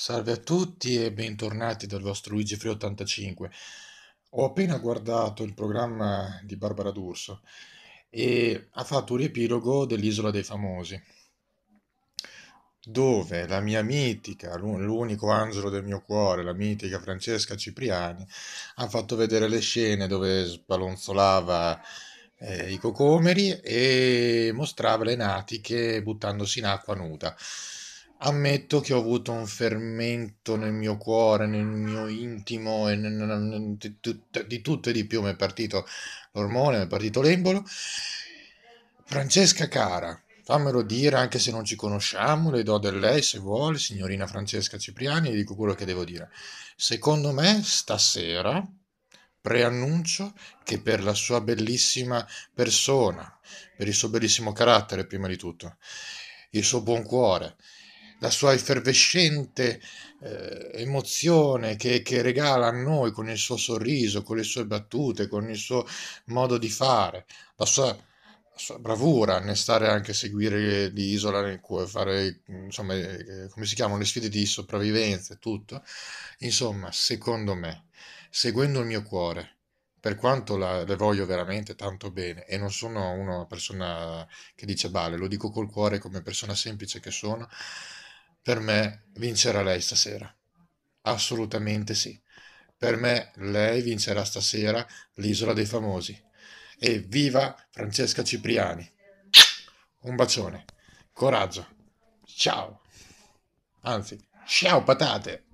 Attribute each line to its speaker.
Speaker 1: Salve a tutti e bentornati dal vostro Luigi Free 85. Ho appena guardato il programma di Barbara D'Urso e ha fatto un riepilogo dell'Isola dei Famosi, dove la mia mitica, l'unico angelo del mio cuore, la mitica Francesca Cipriani, ha fatto vedere le scene dove spalonzolava eh, i cocomeri e mostrava le natiche buttandosi in acqua nuda. Ammetto che ho avuto un fermento nel mio cuore, nel mio intimo e nel, nel, di, di tutto e di più. Mi è partito l'ormone, mi è partito l'embolo. Francesca cara, fammelo dire anche se non ci conosciamo, le do del lei se vuole, signorina Francesca Cipriani, le dico quello che devo dire. Secondo me stasera preannuncio che per la sua bellissima persona, per il suo bellissimo carattere prima di tutto, il suo buon cuore, la sua effervescente eh, emozione che, che regala a noi con il suo sorriso, con le sue battute, con il suo modo di fare, la sua sua bravura nel stare anche a seguire di isola nel cuore, fare insomma, eh, come si chiamano le sfide di sopravvivenza e tutto. Insomma, secondo me, seguendo il mio cuore, per quanto la, le voglio veramente tanto bene, e non sono una persona che dice bale, lo dico col cuore come persona semplice che sono, per me vincerà lei stasera. Assolutamente sì. Per me lei vincerà stasera l'isola dei famosi. E viva Francesca Cipriani. Un bacione. Coraggio. Ciao. Anzi, ciao patate.